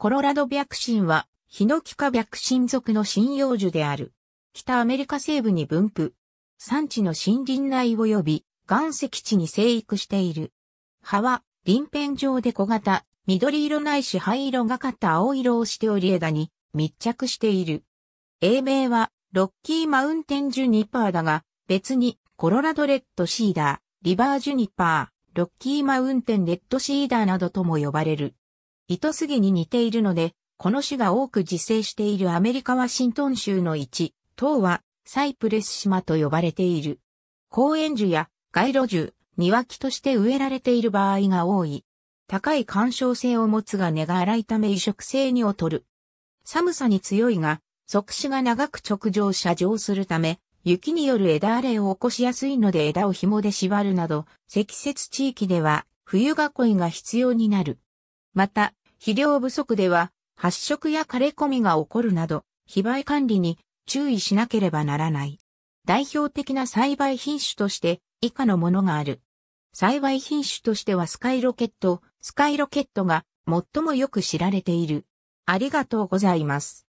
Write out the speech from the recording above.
コロラド白神は、ヒノキ科白神属の針葉樹である。北アメリカ西部に分布。産地の森林内及び岩石地に生育している。葉は、鱗片状で小型、緑色ないし灰色がかった青色をしており枝に密着している。英名は、ロッキーマウンテンジュニパーだが、別に、コロラドレッドシーダー、リバージュニパー、ロッキーマウンテンレッドシーダーなどとも呼ばれる。糸杉に似ているので、この種が多く自生しているアメリカワシントン州の一、等はサイプレス島と呼ばれている。公園樹や街路樹、庭木として植えられている場合が多い。高い干渉性を持つが根が荒いため移植性に劣る。寒さに強いが、即死が長く直上射上するため、雪による枝荒れを起こしやすいので枝を紐で縛るなど、積雪地域では冬囲いが必要になる。また、肥料不足では発色や枯れ込みが起こるなど、非売管理に注意しなければならない。代表的な栽培品種として以下のものがある。栽培品種としてはスカイロケット、スカイロケットが最もよく知られている。ありがとうございます。